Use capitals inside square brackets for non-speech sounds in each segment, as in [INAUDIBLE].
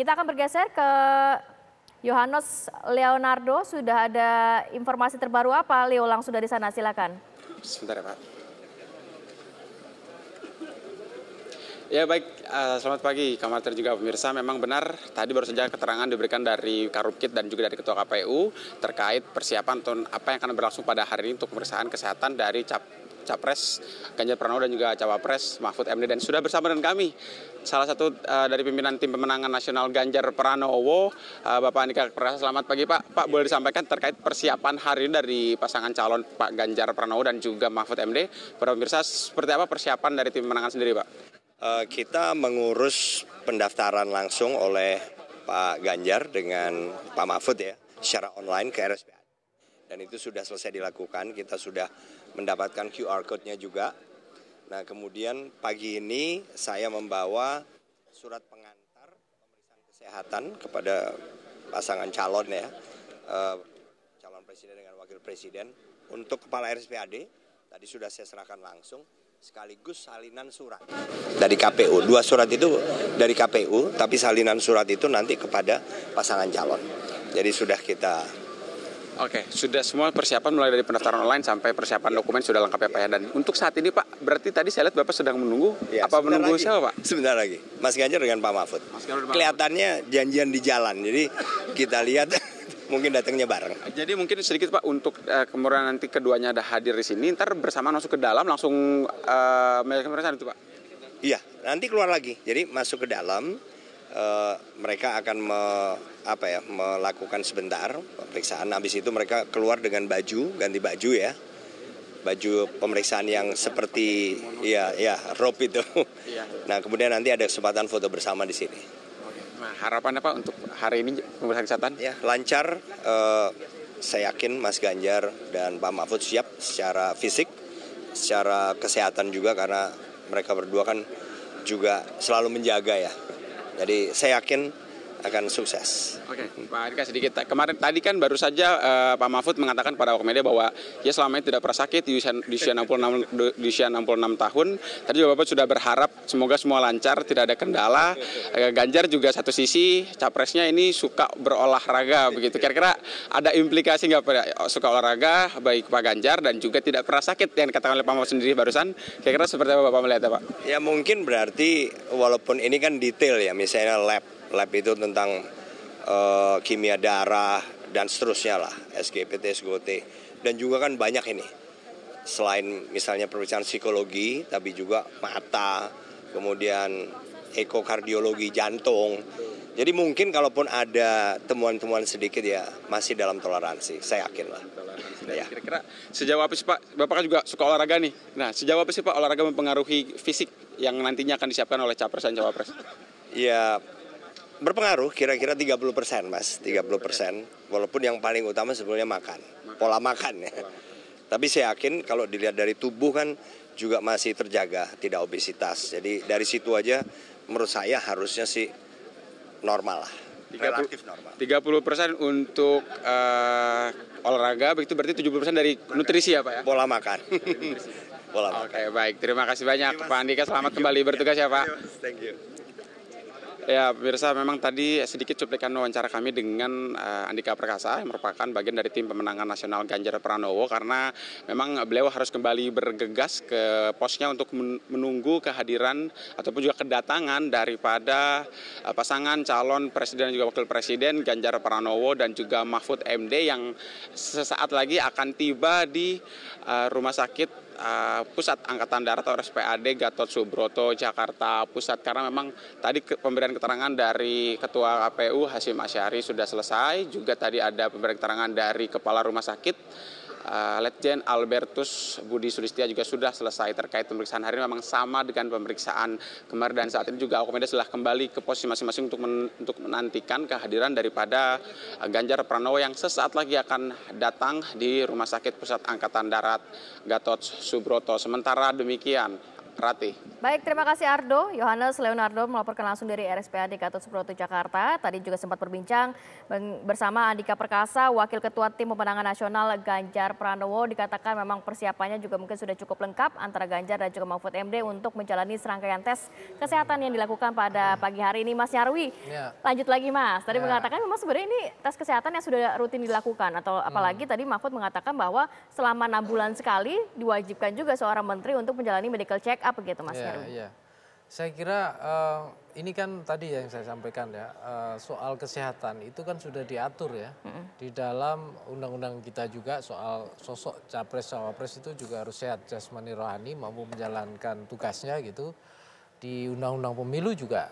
Kita akan bergeser ke Yohanes Leonardo. Sudah ada informasi terbaru apa, Leo? Langsung dari sana, silakan. Sebentar ya, Pak. Ya baik, uh, selamat pagi Kamar juga pemirsa. Memang benar tadi baru saja keterangan diberikan dari Karupkit dan juga dari Ketua KPU terkait persiapan apa yang akan berlangsung pada hari ini untuk pemeriksaan kesehatan dari cap Capres Ganjar Pranowo dan juga Cawapres Mahfud MD dan sudah bersama dengan kami salah satu uh, dari pimpinan tim pemenangan nasional Ganjar Pranowo uh, Bapak Andika Perasa Selamat pagi Pak. Pak boleh disampaikan terkait persiapan hari ini dari pasangan calon Pak Ganjar Pranowo dan juga Mahfud MD. Para pemirsa seperti apa persiapan dari tim pemenangan sendiri Pak? Uh, kita mengurus pendaftaran langsung oleh Pak Ganjar dengan Pak Mahfud ya secara online ke RSPAD dan itu sudah selesai dilakukan. Kita sudah mendapatkan QR code-nya juga. Nah, kemudian pagi ini saya membawa surat pengantar pemeriksaan kesehatan kepada pasangan calon ya, eh, calon presiden dengan wakil presiden untuk kepala RSPAD tadi sudah saya serahkan langsung sekaligus salinan surat dari KPU. Dua surat itu dari KPU, tapi salinan surat itu nanti kepada pasangan calon. Jadi sudah kita Oke, okay. sudah semua persiapan mulai dari pendaftaran online sampai persiapan dokumen sudah lengkap ya Pak ya. Dan untuk saat ini Pak, berarti tadi saya lihat Bapak sedang menunggu ya, apa menunggu lagi. siapa Pak? Sebentar lagi. Mas Ganjar dengan Pak Mahfud. Mas Ganjar Pak Kelihatannya Mahfud. janjian di jalan. Jadi kita lihat [LAUGHS] mungkin datangnya bareng. Jadi mungkin sedikit Pak untuk uh, kemudian nanti keduanya ada hadir di sini, ntar bersama masuk ke dalam langsung uh, eh, melakukan pemeriksaan itu Pak. Iya, nanti keluar lagi. Jadi masuk ke dalam, Eh, mereka akan me, apa ya, melakukan sebentar pemeriksaan. Habis itu mereka keluar dengan baju, ganti baju ya, baju pemeriksaan yang seperti ya ya rope itu. Iya. Nah kemudian nanti ada kesempatan foto bersama di sini. Nah, harapan apa untuk hari ini pemeriksaan kesehatan? Ya lancar. Eh, saya yakin Mas Ganjar dan Pak Mahfud siap secara fisik, secara kesehatan juga karena mereka berdua kan juga selalu menjaga ya jadi saya yakin akan sukses. Oke, Pak Andika sedikit. Kemarin tadi kan baru saja uh, Pak Mahfud mengatakan kepada awak media bahwa ya selama ini tidak pernah sakit di usia, di usia 66 di usia 66 tahun. Tadi juga Bapak sudah berharap semoga semua lancar, tidak ada kendala. Uh, Ganjar juga satu sisi capresnya ini suka berolahraga begitu. Kira-kira ada implikasi nggak pada suka olahraga baik Pak Ganjar dan juga tidak pernah sakit yang dikatakan oleh Pak Mahfud sendiri barusan. Kira-kira seperti apa Bapak melihatnya Pak? Ya mungkin berarti walaupun ini kan detail ya misalnya lab lab itu tentang uh, kimia darah dan seterusnya lah, SGPT, SGOT. Dan juga kan banyak ini, selain misalnya perbicaraan psikologi, tapi juga mata, kemudian ekokardiologi jantung. Jadi mungkin kalaupun ada temuan-temuan sedikit ya masih dalam toleransi, saya yakin lah. Ya. Kira-kira sejauh apa sih Pak? Bapak kan juga suka olahraga nih. Nah, sejauh apa sih Pak olahraga mempengaruhi fisik yang nantinya akan disiapkan oleh capres dan cawapres? Ya, berpengaruh kira-kira 30 persen mas 30 persen walaupun yang paling utama sebenarnya makan pola makan ya tapi saya yakin kalau dilihat dari tubuh kan juga masih terjaga tidak obesitas jadi dari situ aja menurut saya harusnya sih normal lah 30, relatif normal 30 persen untuk uh, olahraga begitu berarti 70 persen dari nutrisi ya pak ya pola makan [LAUGHS] pola makan oke okay, baik terima kasih banyak Pak Andika selamat kembali bertugas ya Pak Thank you. Ya, pemirsa memang tadi sedikit cuplikan wawancara kami dengan uh, Andika Perkasa yang merupakan bagian dari tim pemenangan nasional Ganjar Pranowo karena memang beliau harus kembali bergegas ke posnya untuk menunggu kehadiran ataupun juga kedatangan daripada uh, pasangan calon presiden dan juga wakil presiden Ganjar Pranowo dan juga Mahfud MD yang sesaat lagi akan tiba di uh, rumah sakit Pusat Angkatan Darat atau RSPAD Gatot Subroto Jakarta Pusat karena memang tadi pemberian pemberian keterangan dari Ketua KPU Hasim Asyari sudah selesai. Juga tadi ada pemberian keterangan dari Kepala Rumah Sakit Uh, Letjen Albertus Budi Sulistia juga sudah selesai terkait pemeriksaan hari ini memang sama dengan pemeriksaan kemarin dan saat ini juga Komite sudah kembali ke posisi masing-masing untuk men untuk menantikan kehadiran daripada eh, Ganjar Pranowo yang sesaat lagi akan datang di Rumah Sakit Pusat Angkatan Darat Gatot Subroto. Sementara demikian Ratih. Baik, terima kasih Ardo. Yohanes Leonardo melaporkan langsung dari RSPAD Gatot Subroto Jakarta. Tadi juga sempat berbincang bersama Andika Perkasa, Wakil Ketua Tim Pemenangan Nasional Ganjar Pranowo. Dikatakan memang persiapannya juga mungkin sudah cukup lengkap antara Ganjar dan juga Mahfud MD untuk menjalani serangkaian tes kesehatan yang dilakukan pada pagi hari ini. Mas Nyarwi, ya. lanjut lagi Mas. Tadi ya. mengatakan memang sebenarnya ini tes kesehatan yang sudah rutin dilakukan. Atau hmm. apalagi hmm. tadi Mahfud mengatakan bahwa selama enam bulan sekali diwajibkan juga seorang menteri untuk menjalani medical check up up begitu Mas yeah, iya, Yeah. Saya kira uh, ini kan tadi ya yang saya sampaikan ya uh, soal kesehatan itu kan sudah diatur ya mm -hmm. di dalam undang-undang kita juga soal sosok capres cawapres itu juga harus sehat jasmani rohani mampu menjalankan tugasnya gitu di undang-undang pemilu juga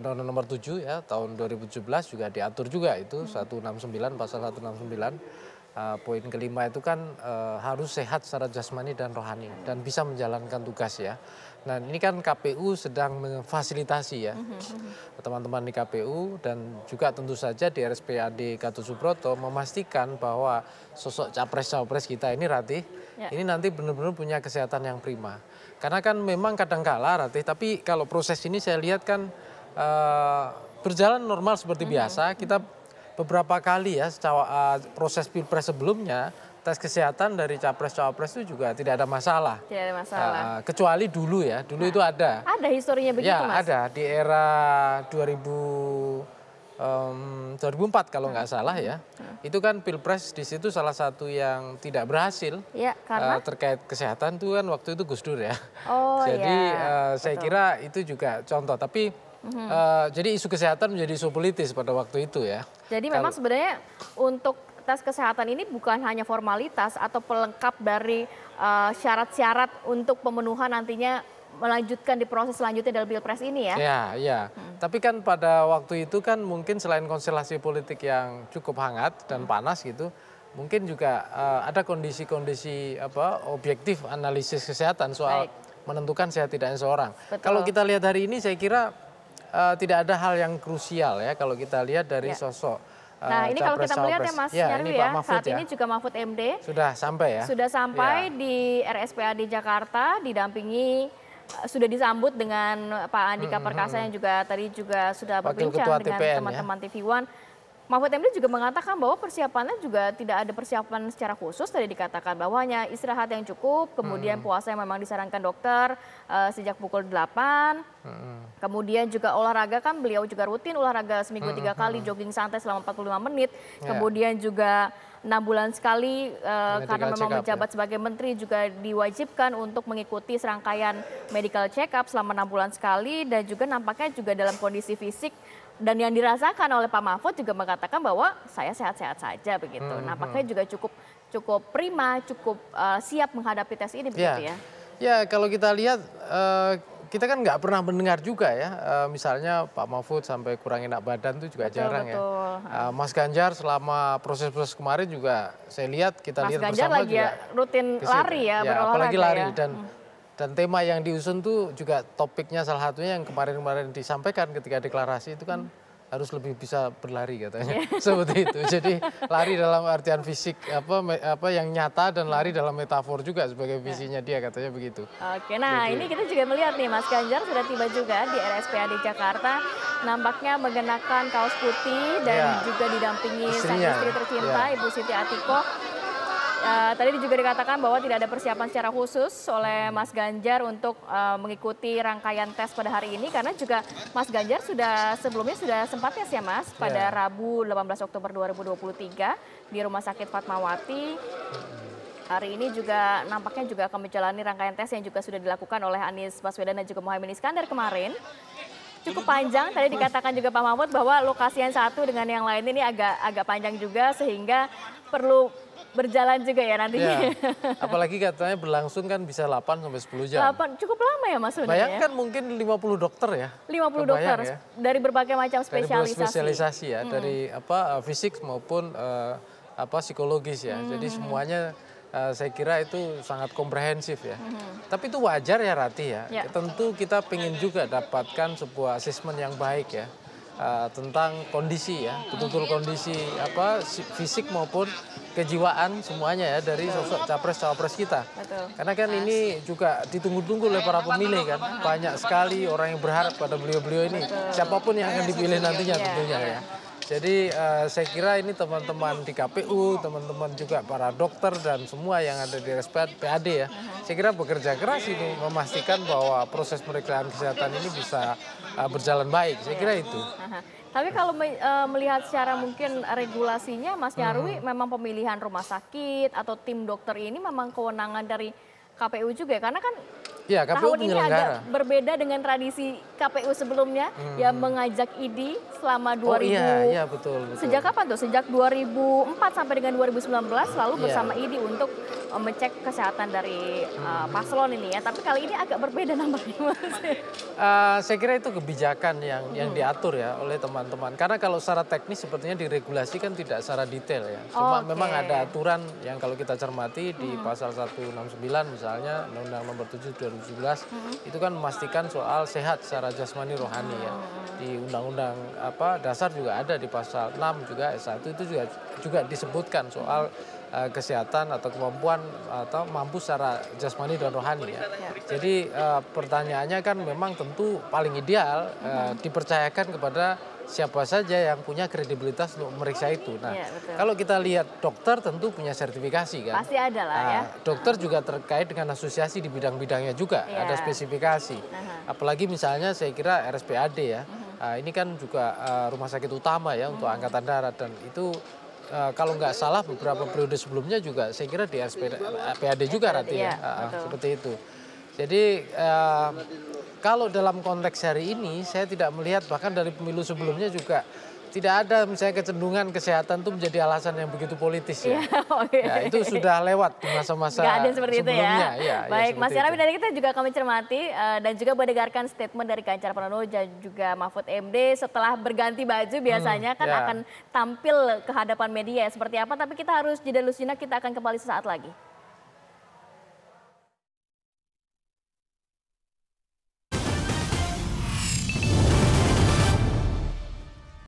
undang eh, undang-undang nomor 7 ya tahun 2017 juga diatur juga itu mm -hmm. 169 pasal 169 uh, poin kelima itu kan uh, harus sehat secara jasmani dan rohani dan bisa menjalankan tugas ya. Nah ini kan KPU sedang memfasilitasi ya mhm, mhm. teman-teman di KPU dan juga tentu saja di RSPAD Gatot Subroto memastikan bahwa sosok capres capres kita ini Ratih ya. ini nanti benar-benar punya kesehatan yang prima. Karena kan memang kadang kalah Ratih tapi kalau proses ini saya lihat kan uh, berjalan normal seperti mhm. biasa kita beberapa kali ya secara, uh, proses pilpres sebelumnya tes kesehatan dari capres cawapres itu juga tidak ada masalah. Tidak ada masalah. Uh, kecuali dulu ya, dulu nah, itu ada. Ada historinya begitu ya, mas. ada di era 2000 um, 2004 kalau nggak hmm. salah ya. Hmm. Itu kan pilpres di situ salah satu yang tidak berhasil. Ya, eh, karena uh, terkait kesehatan tuh kan waktu itu Gus Dur ya. Oh Jadi ya. Uh, saya kira itu juga contoh. Tapi Mm-hmm. Uh, jadi isu kesehatan menjadi isu politis pada waktu itu ya. Jadi Kalo... memang sebenarnya untuk tes kesehatan ini bukan hanya formalitas atau pelengkap dari uh, syarat-syarat untuk pemenuhan nantinya melanjutkan di proses selanjutnya dalam pilpres ini ya? Ya, ya. Hmm. Tapi kan pada waktu itu kan mungkin selain konstelasi politik yang cukup hangat dan hmm. panas gitu, mungkin juga uh, ada kondisi-kondisi apa objektif analisis kesehatan soal Baik. menentukan sehat tidaknya seorang. Betul. Kalau kita lihat hari ini, saya kira Eh, tidak ada hal yang krusial ya kalau kita lihat dari ya. sosok Nah, eh, ini kalau kita melihat ya Mas ya, Nyarwi ya, saat ya. ini juga Mahfud MD sudah sampai ya. Sudah sampai ya. di RSPAD Jakarta didampingi eh, sudah disambut dengan Pak Andika hmm, Perkasa hmm, yang juga tadi juga sudah Wakil berbincang Ketua dengan ya. teman-teman ya. TV One. Mahfud MD juga mengatakan bahwa persiapannya juga tidak ada persiapan secara khusus. Tadi dikatakan bahwanya istirahat yang cukup, kemudian hmm. puasa yang memang disarankan dokter uh, sejak pukul 8. Hmm. Kemudian juga olahraga kan beliau juga rutin olahraga seminggu hmm. tiga hmm, kali, hmm. jogging santai selama 45 menit. Yeah. Kemudian juga enam bulan sekali uh, karena memang ya. menjabat ya. sebagai menteri juga diwajibkan untuk mengikuti serangkaian medical check up selama enam bulan sekali dan juga nampaknya juga dalam kondisi fisik dan yang dirasakan oleh Pak Mahfud juga mengatakan bahwa saya sehat-sehat saja begitu. Hmm, Nampaknya hmm. juga cukup cukup prima, cukup uh, siap menghadapi tes ini begitu ya. Ya, ya kalau kita lihat uh, kita kan nggak pernah mendengar juga ya, uh, misalnya Pak Mahfud sampai kurang enak badan itu juga betul, jarang ya. betul. ya. Uh, Mas Ganjar selama proses-proses kemarin juga saya lihat kita Mas lihat Ganjar bersama lagi ya juga ya rutin lari ya, ya berolahraga apalagi lari ya. dan hmm dan tema yang diusung tuh juga topiknya salah satunya yang kemarin-kemarin disampaikan ketika deklarasi itu kan hmm. harus lebih bisa berlari katanya. Yeah. [LAUGHS] Seperti itu. Jadi lari dalam artian fisik apa apa yang nyata dan lari dalam metafor juga sebagai iya. visinya yeah. dia katanya begitu. Oke, nah begitu. ini kita juga melihat nih Mas Ganjar sudah tiba juga di RSPAD Jakarta nampaknya mengenakan kaos putih dan yeah. juga didampingi sang istri tercinta yeah. Ibu Siti Atiko Eh, tadi juga dikatakan bahwa tidak ada persiapan secara khusus oleh Mas Ganjar untuk uh, mengikuti rangkaian tes pada hari ini karena juga Mas Ganjar sudah sebelumnya sudah sempat tes ya Mas pada yeah. Rabu 18 Oktober 2023 di Rumah Sakit Fatmawati. Hari ini juga nampaknya juga akan menjalani rangkaian tes yang juga sudah dilakukan oleh Anies Baswedan dan juga Mohaimin Iskandar kemarin cukup panjang. Tadi dikatakan juga Pak Mahmud bahwa lokasi yang satu dengan yang lain ini agak agak panjang juga sehingga perlu berjalan juga ya nantinya. Ya. [LAUGHS] Apalagi katanya berlangsung kan bisa 8 sampai 10 jam. 8 cukup lama ya Mas Uni Bayangkan ya? mungkin 50 dokter ya. 50 dokter ya. dari berbagai macam spesialisasi. Dari spesialisasi ya, hmm. dari apa eh, fisik maupun uh, apa psikologis ya. Hmm. Jadi semuanya Uh, saya kira itu sangat komprehensif ya. -hmm. Tapi itu wajar ya Rati ya. ya. Tentu kita ingin juga dapatkan sebuah asesmen yang baik ya uh, tentang kondisi ya, betul-betul kondisi apa fisik maupun kejiwaan semuanya ya dari sosok capres-cawapres kita. Betul. Karena kan ini juga ditunggu-tunggu oleh para pemilih kan. Banyak sekali orang yang berharap pada beliau-beliau ini. Siapapun yang akan dipilih nantinya tentunya ya. ya. Jadi uh, saya kira ini teman-teman di KPU, teman-teman juga para dokter dan semua yang ada di RSPAD PAD ya. Saya kira bekerja keras ini memastikan bahwa proses pemeriksaan kesehatan ini bisa uh, berjalan baik. Saya kira itu. Tapi kalau me, e, melihat secara mungkin regulasinya, Mas Nyarwi, hmm. memang pemilihan rumah sakit atau tim dokter ini memang kewenangan dari KPU juga ya? Karena kan Ya, KPU tahun ini agak berbeda dengan tradisi KPU sebelumnya hmm. yang mengajak ID selama 2000. Oh iya, iya betul, betul. Sejak kapan tuh? Sejak 2004 sampai dengan 2019 selalu iya. bersama yeah. ID untuk eh, mengecek kesehatan dari uh, paslon ini ya. Tapi kali ini agak berbeda nampaknya. uh, saya kira itu kebijakan yang yang hmm. diatur ya oleh teman-teman. Karena kalau secara teknis sepertinya diregulasi kan tidak secara detail ya. Cuma okay. memang ada aturan yang kalau kita cermati di hmm. pasal 169 misalnya Undang-Undang Nomor 7 2017 mm hmm. itu kan memastikan soal sehat secara jasmani rohani ya mm-hmm. di undang-undang apa dasar juga ada di pasal 6 juga S1 itu juga juga disebutkan soal hmm Eh, kesehatan atau kemampuan atau mampu secara jasmani dan rohani ya. Jadi uh, pertanyaannya kan memang tentu paling ideal uh, dipercayakan kepada siapa saja yang punya kredibilitas untuk memeriksa itu. Nah, ya, kalau kita lihat dokter tentu punya sertifikasi kan. Pasti ada lah nah, ya. Uh, dokter juga terkait dengan asosiasi di bidang-bidangnya juga ya. ada spesifikasi. Uh -huh. Apalagi misalnya saya kira RSPAD ya. Uh -huh. Uh, ini kan juga uh, rumah sakit utama ya uh-huh. untuk mm-hmm. angkatan darat dan itu uh, kalau nggak salah beberapa periode sebelumnya juga saya kira di SPAD PAD juga iya, Rati ya, ya. Uh, seperti itu. Jadi uh, kalau dalam konteks hari ini saya tidak melihat bahkan dari pemilu sebelumnya juga tidak ada misalnya kecenderungan kesehatan itu menjadi alasan yang begitu politis ya. ya, [LAUGHS] okay. Oh iya. ya itu sudah lewat di masa-masa sebelumnya. Itu ya. Ya, Baik, ya, Mas Yarawi dari kita juga kami cermati uh, dan juga mendengarkan statement dari Ganjar Pranowo dan juga Mahfud MD setelah berganti baju biasanya hmm, kan ya. akan tampil ke hadapan media seperti apa tapi kita harus jeda lusina kita akan kembali sesaat lagi.